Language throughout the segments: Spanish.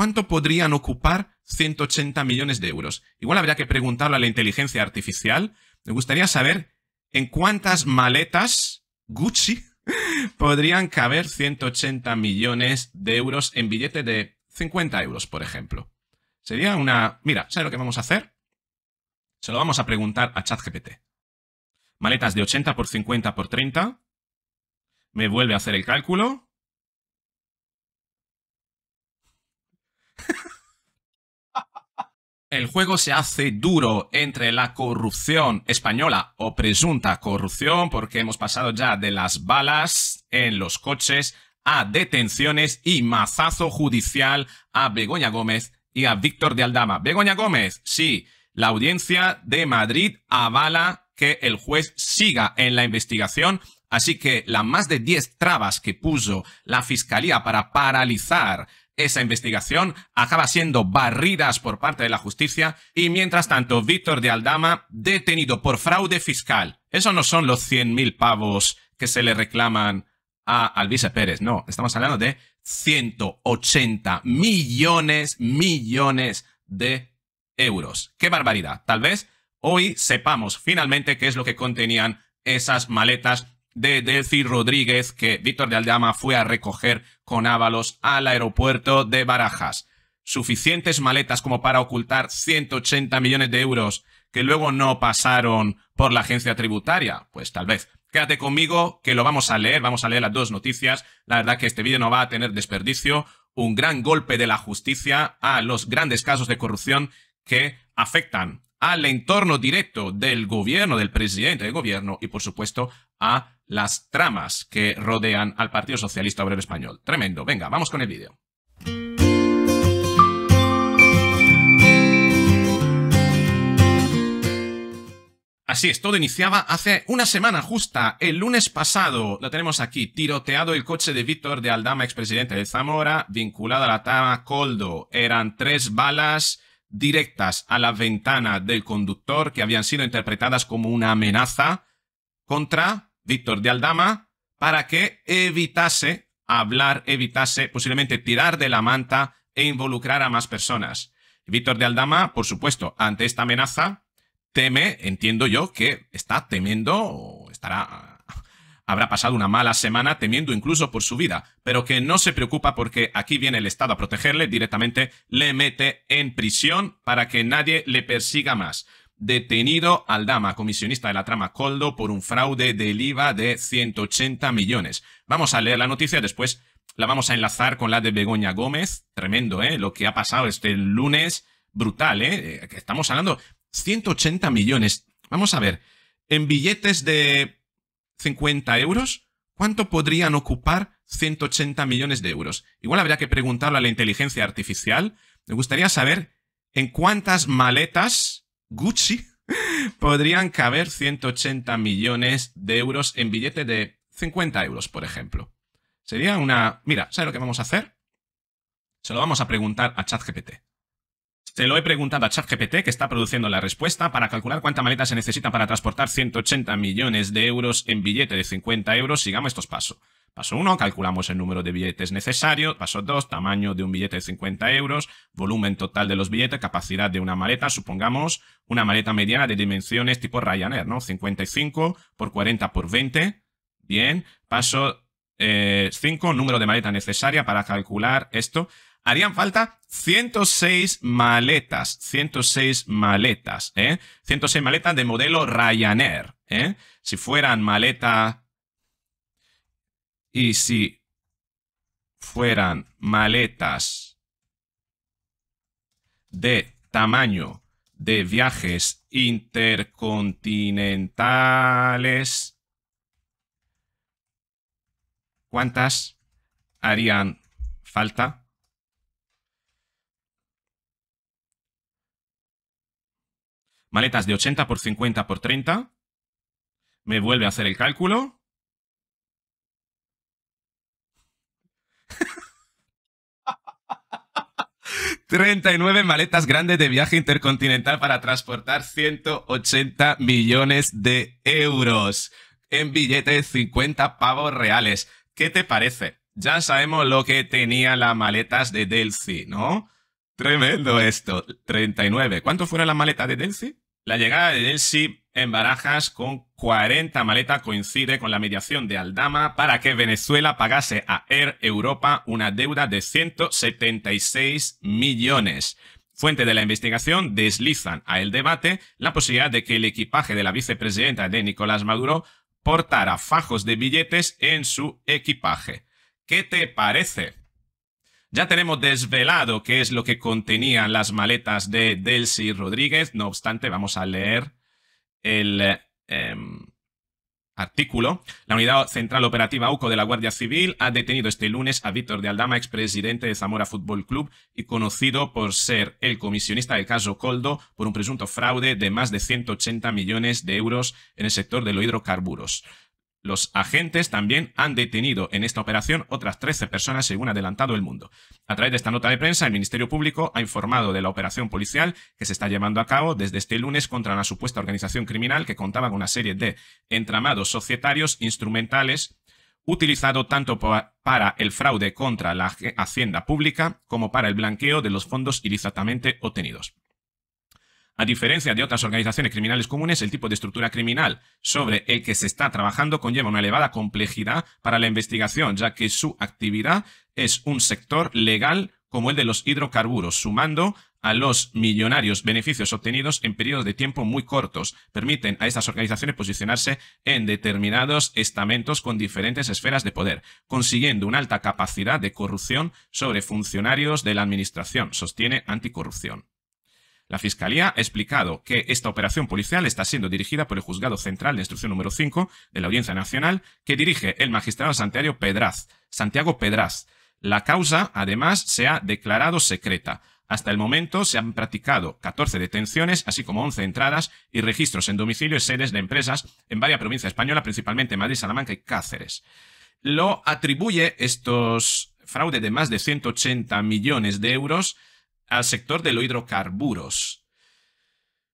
¿Cuánto podrían ocupar 180 millones de euros? Igual habría que preguntarlo a la inteligencia artificial. Me gustaría saber en cuántas maletas Gucci podrían caber 180 millones de euros en billete de 50 euros, por ejemplo. Sería una... Mira, ¿sabes lo que vamos a hacer? Se lo vamos a preguntar a ChatGPT. Maletas de 80 por 50 por 30. Me vuelve a hacer el cálculo. El juego se hace duro entre la corrupción española o presunta corrupción, porque hemos pasado ya de las balas en los coches a detenciones y mazazo judicial a Begoña Gómez y a Víctor de Aldama. Begoña Gómez, sí, la audiencia de Madrid avala que el juez siga en la investigación, así que las más de 10 trabas que puso la Fiscalía para paralizar esa investigación acaba siendo barridas por parte de la justicia y mientras tanto Víctor de Aldama detenido por fraude fiscal. Eso no son los 100.000 pavos que se le reclaman a Alvise Pérez, no, estamos hablando de 180 millones, millones de euros. ¡Qué barbaridad! Tal vez hoy sepamos finalmente qué es lo que contenían esas maletas de Delphi Rodríguez que Víctor de Aldama fue a recoger con Ábalos al aeropuerto de Barajas. Suficientes maletas como para ocultar 180 millones de euros que luego no pasaron por la agencia tributaria. Pues tal vez. Quédate conmigo que lo vamos a leer, vamos a leer las dos noticias. La verdad que este vídeo no va a tener desperdicio. Un gran golpe de la justicia a los grandes casos de corrupción que afectan al entorno directo del gobierno, del presidente del gobierno y por supuesto a las tramas que rodean al Partido Socialista Obrero Español. Tremendo. Venga, vamos con el vídeo. Así es, todo iniciaba hace una semana justa, el lunes pasado, lo tenemos aquí, tiroteado el coche de Víctor de Aldama, expresidente de Zamora, vinculado a la Tama Coldo. Eran tres balas directas a la ventana del conductor que habían sido interpretadas como una amenaza contra Víctor de Aldama, para que evitase hablar, evitase posiblemente tirar de la manta e involucrar a más personas. Víctor de Aldama, por supuesto, ante esta amenaza, teme, entiendo yo, que está temiendo, estará, habrá pasado una mala semana temiendo incluso por su vida, pero que no se preocupa porque aquí viene el Estado a protegerle, directamente le mete en prisión para que nadie le persiga más. Detenido al dama comisionista de la trama Coldo, por un fraude del IVA de 180 millones. Vamos a leer la noticia, después la vamos a enlazar con la de Begoña Gómez. Tremendo, ¿eh? Lo que ha pasado este lunes, brutal, ¿eh? eh estamos hablando 180 millones. Vamos a ver, en billetes de 50 euros, ¿cuánto podrían ocupar 180 millones de euros? Igual habría que preguntarlo a la inteligencia artificial. Me gustaría saber en cuántas maletas Gucci, podrían caber 180 millones de euros en billetes de 50 euros, por ejemplo. Sería una... Mira, ¿sabes lo que vamos a hacer? Se lo vamos a preguntar a ChatGPT. Se lo he preguntado a ChatGPT, que está produciendo la respuesta, para calcular cuánta maleta se necesita para transportar 180 millones de euros en billete de 50 euros. Sigamos estos pasos. Paso 1, calculamos el número de billetes necesarios. Paso 2, tamaño de un billete de 50 euros, volumen total de los billetes, capacidad de una maleta, supongamos una maleta mediana de dimensiones tipo Ryanair, ¿no? 55 por 40 por 20. Bien. Paso 5, eh, número de maletas necesaria para calcular esto. Harían falta 106 maletas, 106 maletas, ¿eh? 106 maletas de modelo Ryanair, ¿eh? Si fueran maleta... Y si fueran maletas de tamaño de viajes intercontinentales, ¿Cuántas harían falta? Maletas de 80 por 50 por 30. Me vuelve a hacer el cálculo. ¡39 maletas grandes de viaje intercontinental para transportar 180 millones de euros en billetes 50 pavos reales. ¿Qué te parece? Ya sabemos lo que tenía las maletas de Delcy, ¿no? Tremendo esto. 39. ¿Cuánto fueron las maletas de Delcy? La llegada de Delcy en Barajas con 40 maletas coincide con la mediación de Aldama para que Venezuela pagase a Air Europa una deuda de 176 millones. Fuente de la investigación deslizan a el debate la posibilidad de que el equipaje de la vicepresidenta de Nicolás Maduro portará fajos de billetes en su equipaje. ¿Qué te parece? Ya tenemos desvelado qué es lo que contenían las maletas de Delcy Rodríguez, no obstante vamos a leer el... Eh, em, Artículo. La Unidad Central Operativa UCO de la Guardia Civil ha detenido este lunes a Víctor de Aldama, expresidente de Zamora Fútbol Club y conocido por ser el comisionista del caso Coldo por un presunto fraude de más de 180 millones de euros en el sector de los hidrocarburos. Los agentes también han detenido en esta operación otras 13 personas, según ha adelantado el mundo. A través de esta nota de prensa, el Ministerio Público ha informado de la operación policial que se está llevando a cabo desde este lunes contra una supuesta organización criminal que contaba con una serie de entramados societarios instrumentales utilizado tanto para el fraude contra la hacienda pública como para el blanqueo de los fondos ilícitamente obtenidos. A diferencia de otras organizaciones criminales comunes, el tipo de estructura criminal sobre el que se está trabajando conlleva una elevada complejidad para la investigación, ya que su actividad es un sector legal como el de los hidrocarburos, sumando a los millonarios beneficios obtenidos en periodos de tiempo muy cortos. Permiten a estas organizaciones posicionarse en determinados estamentos con diferentes esferas de poder, consiguiendo una alta capacidad de corrupción sobre funcionarios de la administración, sostiene anticorrupción. La Fiscalía ha explicado que esta operación policial está siendo dirigida por el Juzgado Central de Instrucción número 5 de la Audiencia Nacional, que dirige el magistrado Santiago Pedraz. Santiago La causa, además, se ha declarado secreta. Hasta el momento se han practicado 14 detenciones, así como 11 entradas y registros en domicilio y sedes de empresas en varias provincias españolas, principalmente Madrid, Salamanca y Cáceres. Lo atribuye estos fraudes de más de 180 millones de euros al sector de los hidrocarburos.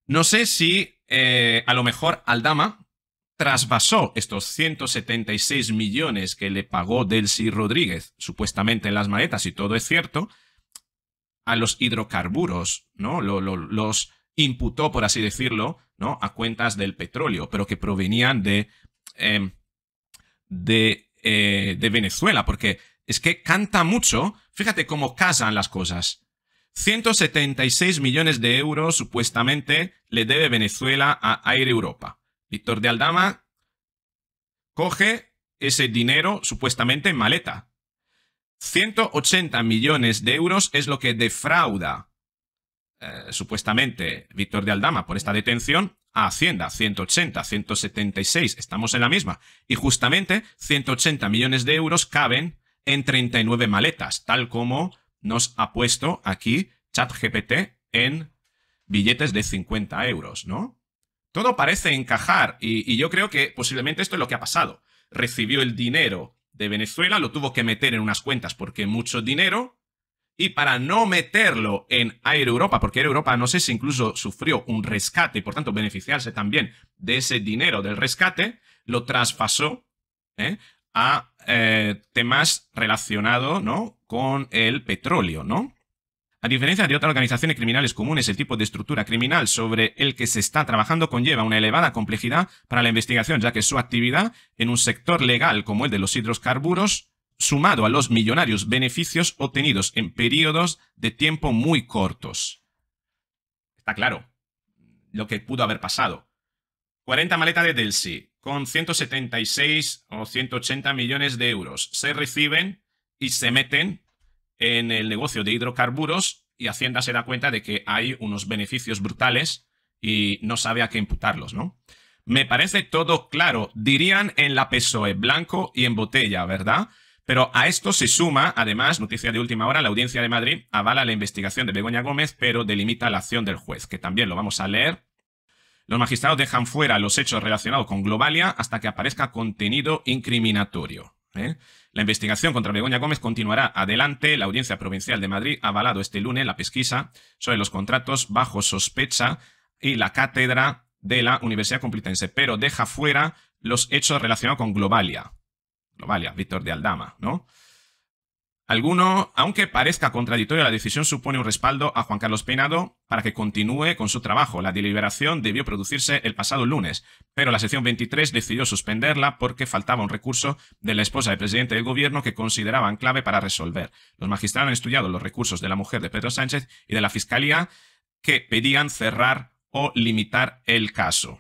No sé si eh, a lo mejor Aldama trasvasó estos 176 millones que le pagó Delcy Rodríguez, supuestamente en las maletas, y todo es cierto, a los hidrocarburos, ¿no? los imputó, por así decirlo, ¿no? A cuentas del petróleo, pero que provenían de. Em, eh, de Venezuela, porque es que canta mucho. Fíjate cómo casan las cosas. 176 millones de euros supuestamente le debe Venezuela a Aire Europa. Víctor de Aldama coge ese dinero supuestamente en maleta. 180 millones de euros es lo que defrauda eh, supuestamente Víctor de Aldama por esta detención a Hacienda. 180, 176, estamos en la misma. Y justamente 180 millones de euros caben en 39 maletas, tal como nos ha puesto aquí ChatGPT en billetes de 50 euros, ¿no? Todo parece encajar y, yo creo que posiblemente esto es lo que ha pasado. Recibió el dinero de Venezuela, lo tuvo que meter en unas cuentas porque mucho dinero, y para no meterlo en Air Europa, porque Air Europa no sé si incluso sufrió un rescate y por tanto beneficiarse también de ese dinero del rescate, lo traspasó ¿eh? a eh, temas relacionados ¿no? con el petróleo, ¿no? A diferencia de otras organizaciones criminales comunes, el tipo de estructura criminal sobre el que se está trabajando conlleva una elevada complejidad para la investigación, ya que su actividad en un sector legal como el de los hidrocarburos, sumado a los millonarios beneficios obtenidos en periodos de tiempo muy cortos. Está claro lo que pudo haber pasado. 40 maletas de Delsi con 176 o 180 millones de euros. Se reciben y se meten en el negocio de hidrocarburos y Hacienda se da cuenta de que hay unos beneficios brutales y no sabe a qué imputarlos, ¿no? Me parece todo claro, dirían en la PSOE, blanco y en botella, ¿verdad? Pero a esto se suma, además, noticia de última hora, la Audiencia de Madrid avala la investigación de Begoña Gómez, pero delimita la acción del juez, que también lo vamos a leer los magistrados dejan fuera los hechos relacionados con Globalia hasta que aparezca contenido incriminatorio. ¿eh? La investigación contra Begoña Gómez continuará adelante. La Audiencia Provincial de Madrid ha avalado este lunes la pesquisa sobre los contratos bajo sospecha y la cátedra de la Universidad Complutense, pero deja fuera los hechos relacionados con Globalia. Globalia, Víctor de Aldama, ¿no? Alguno, aunque parezca contradictorio, la decisión supone un respaldo a Juan Carlos Peinado para que continúe con su trabajo. La deliberación debió producirse el pasado lunes, pero la sección 23 decidió suspenderla porque faltaba un recurso de la esposa del presidente del gobierno que consideraban clave para resolver. Los magistrados han estudiado los recursos de la mujer de Pedro Sánchez y de la fiscalía que pedían cerrar o limitar el caso.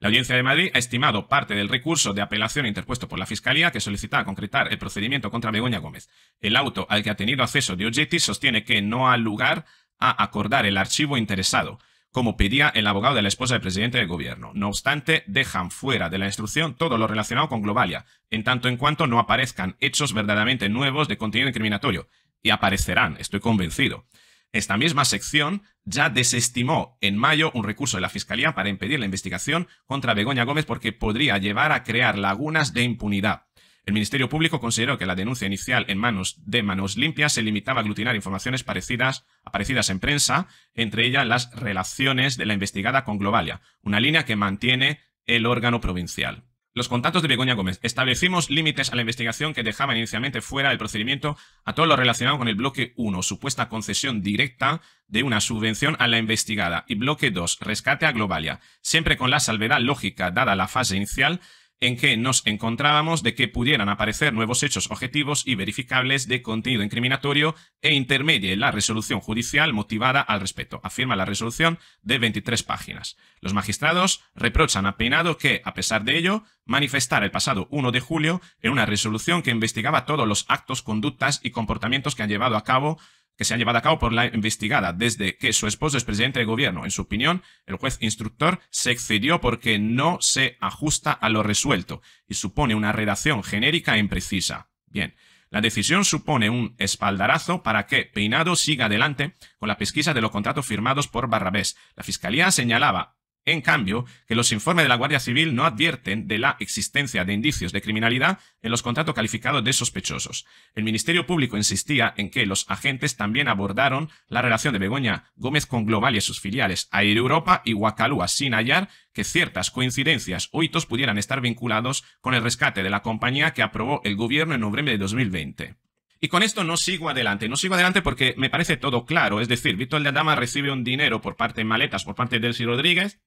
La Audiencia de Madrid ha estimado parte del recurso de apelación interpuesto por la Fiscalía que solicitaba concretar el procedimiento contra Begoña Gómez. El auto al que ha tenido acceso Diogetti sostiene que no ha lugar a acordar el archivo interesado, como pedía el abogado de la esposa del presidente del gobierno. No obstante, dejan fuera de la instrucción todo lo relacionado con Globalia, en tanto en cuanto no aparezcan hechos verdaderamente nuevos de contenido incriminatorio. Y aparecerán, estoy convencido. Esta misma sección ya desestimó en mayo un recurso de la Fiscalía para impedir la investigación contra Begoña Gómez porque podría llevar a crear lagunas de impunidad. El Ministerio Público consideró que la denuncia inicial en manos de manos limpias se limitaba a aglutinar informaciones parecidas, aparecidas en prensa, entre ellas las relaciones de la investigada con Globalia, una línea que mantiene el órgano provincial los contactos de Begoña Gómez. Establecimos límites a la investigación que dejaban inicialmente fuera del procedimiento a todo lo relacionado con el bloque 1, supuesta concesión directa de una subvención a la investigada, y bloque 2, rescate a Globalia, siempre con la salvedad lógica dada la fase inicial en que nos encontrábamos de que pudieran aparecer nuevos hechos objetivos y verificables de contenido incriminatorio e intermedie la resolución judicial motivada al respecto, afirma la resolución de 23 páginas. Los magistrados reprochan a Peinado que, a pesar de ello, manifestara el pasado 1 de julio en una resolución que investigaba todos los actos, conductas y comportamientos que han llevado a cabo que se ha llevado a cabo por la investigada, desde que su esposo es presidente de gobierno. En su opinión, el juez instructor se excedió porque no se ajusta a lo resuelto y supone una redacción genérica e imprecisa. Bien. La decisión supone un espaldarazo para que Peinado siga adelante con la pesquisa de los contratos firmados por Barrabés. La Fiscalía señalaba en cambio, que los informes de la Guardia Civil no advierten de la existencia de indicios de criminalidad en los contratos calificados de sospechosos. El Ministerio Público insistía en que los agentes también abordaron la relación de Begoña Gómez con Global y sus filiales Air Europa y Guacalúa, sin hallar que ciertas coincidencias o hitos pudieran estar vinculados con el rescate de la compañía que aprobó el gobierno en noviembre de 2020. Y con esto no sigo adelante, no sigo adelante porque me parece todo claro, es decir, Víctor de Adama recibe un dinero por parte de Maletas, por parte de Delcy Rodríguez,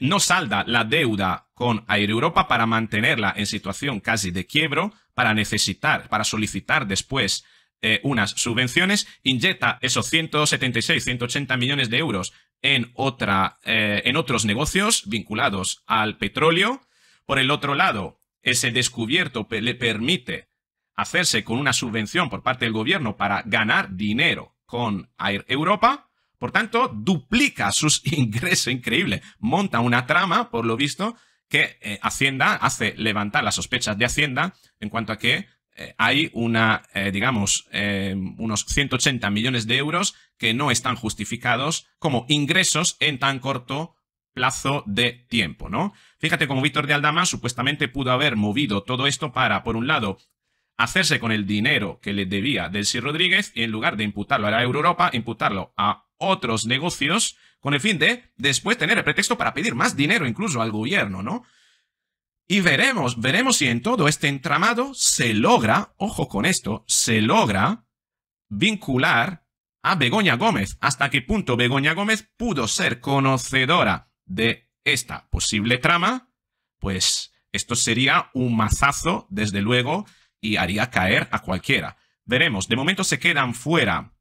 no salda la deuda con Air Europa para mantenerla en situación casi de quiebro, para necesitar, para solicitar después eh, unas subvenciones, inyecta esos 176, 180 millones de euros en, eh, en otros negocios vinculados al petróleo. Por el otro lado, ese descubierto le permite hacerse con una subvención por parte del gobierno para ganar dinero con Air Europa. Por tanto, duplica sus ingresos, increíble. Monta una trama, por lo visto, que eh, Hacienda hace levantar las sospechas de Hacienda en cuanto a que eh, hay una, eh, digamos, unos 180 millones de euros que no están justificados como ingresos en tan corto plazo de tiempo, ¿no? Fíjate cómo Víctor de Aldama supuestamente pudo haber movido todo esto para, por un lado, hacerse con el dinero que le debía Delcy Rodríguez y en lugar de imputarlo a la Europa, imputarlo a otros negocios con el fin de después tener el pretexto para pedir más dinero incluso al gobierno, ¿no? Y veremos, veremos si en todo este entramado se logra, ojo con esto, se logra vincular a Begoña Gómez, hasta qué punto Begoña Gómez pudo ser conocedora de esta posible trama, pues esto sería un mazazo, desde luego, y haría caer a cualquiera. Veremos, de momento se quedan fuera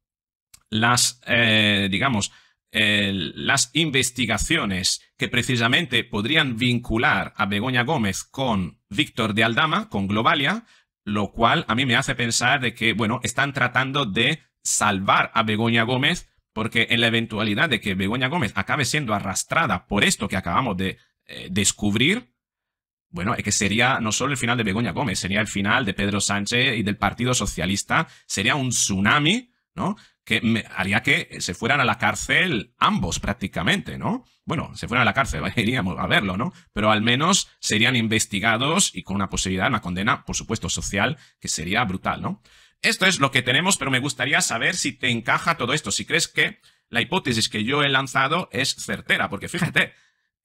las, eh, digamos, eh, las investigaciones que precisamente podrían vincular a Begoña Gómez con Víctor de Aldama, con Globalia, lo cual a mí me hace pensar de que, bueno, están tratando de salvar a Begoña Gómez, porque en la eventualidad de que Begoña Gómez acabe siendo arrastrada por esto que acabamos de eh, descubrir, bueno, es que sería no solo el final de Begoña Gómez, sería el final de Pedro Sánchez y del Partido Socialista, sería un tsunami que haría que se fueran a la cárcel ambos prácticamente, ¿no? Bueno, se fueran a la cárcel, iríamos a verlo, ¿no? Pero al menos serían investigados y con una posibilidad, una condena, por supuesto, social, que sería brutal, ¿no? Esto es lo que tenemos, pero me gustaría saber si te encaja todo esto, si crees que la hipótesis que yo he lanzado es certera, porque fíjate,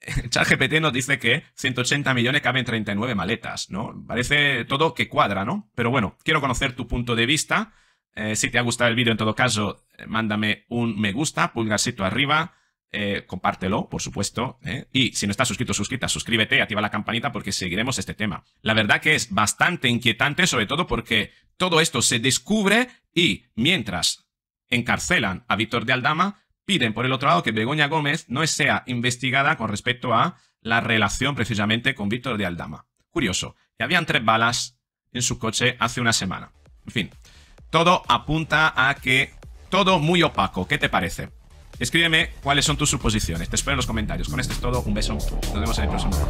ChatGPT nos dice que 180 millones caben 39 maletas, ¿no? Parece todo que cuadra, ¿no? Pero bueno, quiero conocer tu punto de vista eh, si te ha gustado el vídeo, en todo caso, eh, mándame un me gusta, pulgarcito arriba, eh, compártelo, por supuesto. Y si no estás suscrito, suscrita, suscríbete, activa la campanita porque seguiremos este tema. La verdad que es bastante inquietante, sobre todo porque todo esto se descubre y mientras encarcelan a Víctor de Aldama, piden por el otro lado que Begoña Gómez no sea investigada con respecto a la relación precisamente con Víctor de Aldama. Curioso, que habían tres balas en su coche hace una semana. En fin, todo apunta a que todo muy opaco. ¿Qué te parece? Escríbeme cuáles son tus suposiciones. Te espero en los comentarios. Con esto es todo. Un beso. Nos vemos en el próximo.